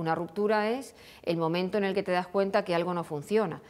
Una ruptura es el momento en el que te das cuenta que algo no funciona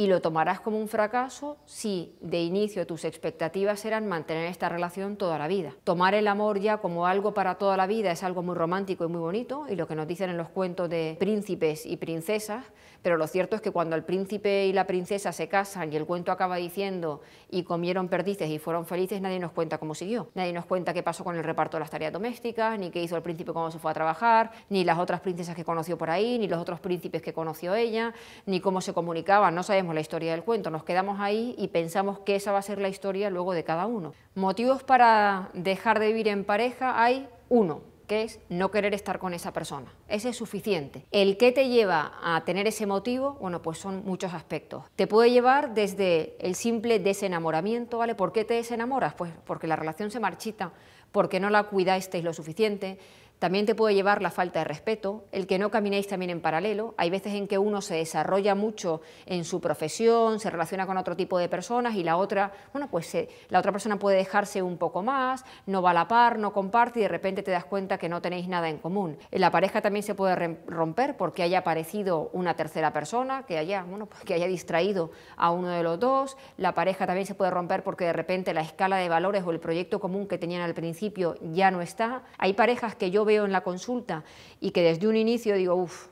y lo tomarás como un fracaso si de inicio tus expectativas eran mantener esta relación toda la vida. Tomar el amor ya como algo para toda la vida es algo muy romántico y muy bonito y lo que nos dicen en los cuentos de príncipes y princesas, pero lo cierto es que cuando el príncipe y la princesa se casan y el cuento acaba diciendo y comieron perdices y fueron felices, nadie nos cuenta cómo siguió. Nadie nos cuenta qué pasó con el reparto de las tareas domésticas, ni qué hizo el príncipe cuando se fue a trabajar, ni las otras princesas que conoció por ahí, ni los otros príncipes que conoció ella, ni cómo se comunicaban, no sabemos la historia del cuento, nos quedamos ahí y pensamos que esa va a ser la historia luego de cada uno. Motivos para dejar de vivir en pareja hay uno, que es no querer estar con esa persona. Ese es suficiente. El qué te lleva a tener ese motivo, bueno, pues son muchos aspectos. Te puede llevar desde el simple desenamoramiento, ¿vale? ¿Por qué te desenamoras? Pues porque la relación se marchita, porque no la cuidasteis lo suficiente, también te puede llevar la falta de respeto, el que no caminéis también en paralelo. Hay veces en que uno se desarrolla mucho en su profesión, se relaciona con otro tipo de personas y la otra, bueno, pues eh, la otra persona puede dejarse un poco más, no va a la par, no comparte y de repente te das cuenta que no tenéis nada en común. La pareja también se puede romper porque haya aparecido una tercera persona, que haya, bueno, pues, que haya distraído a uno de los dos. La pareja también se puede romper porque de repente la escala de valores o el proyecto común que tenían al principio ya no está. Hay parejas que yo veo en la consulta y que desde un inicio digo, uff,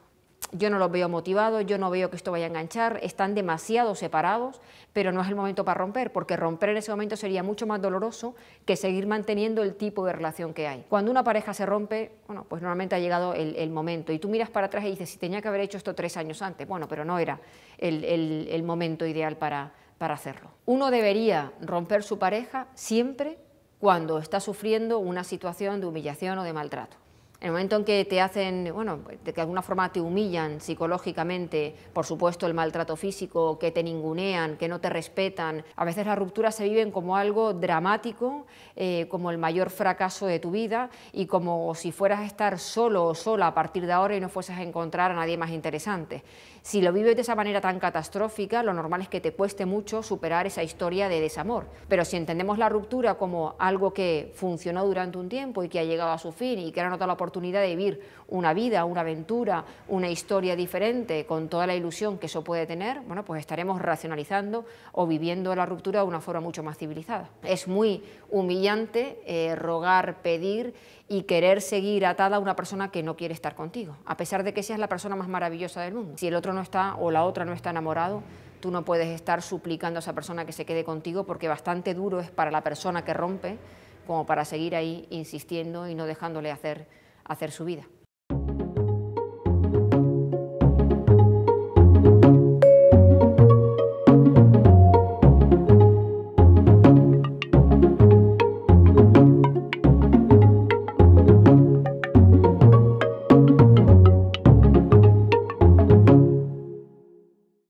yo no los veo motivados, yo no veo que esto vaya a enganchar, están demasiado separados, pero no es el momento para romper, porque romper en ese momento sería mucho más doloroso que seguir manteniendo el tipo de relación que hay. Cuando una pareja se rompe, bueno, pues normalmente ha llegado el, momento, y tú miras para atrás y dices, si tenía que haber hecho esto tres años antes, bueno, pero no era el, el momento ideal para, para hacerlo. Uno debería romper su pareja siempre cuando está sufriendo una situación de humillación o de maltrato. En el momento en que te hacen, bueno, de que de alguna forma te humillan psicológicamente, por supuesto el maltrato físico, que te ningunean, que no te respetan, a veces las rupturas se viven como algo dramático, eh, como el mayor fracaso de tu vida y como si fueras a estar solo o sola a partir de ahora y no fueses a encontrar a nadie más interesante. Si lo vives de esa manera tan catastrófica, lo normal es que te cueste mucho superar esa historia de desamor. Pero si entendemos la ruptura como algo que funcionó durante un tiempo y que ha llegado a su fin y que era notable oportunidad de vivir una vida, una aventura, una historia diferente, con toda la ilusión que eso puede tener, bueno, pues estaremos racionalizando o viviendo la ruptura de una forma mucho más civilizada. Es muy humillante eh, rogar, pedir y querer seguir atada a una persona que no quiere estar contigo, a pesar de que seas la persona más maravillosa del mundo. Si el otro no está o la otra no está enamorado, tú no puedes estar suplicando a esa persona que se quede contigo porque bastante duro es para la persona que rompe como para seguir ahí insistiendo y no dejándole hacer hacer su vida.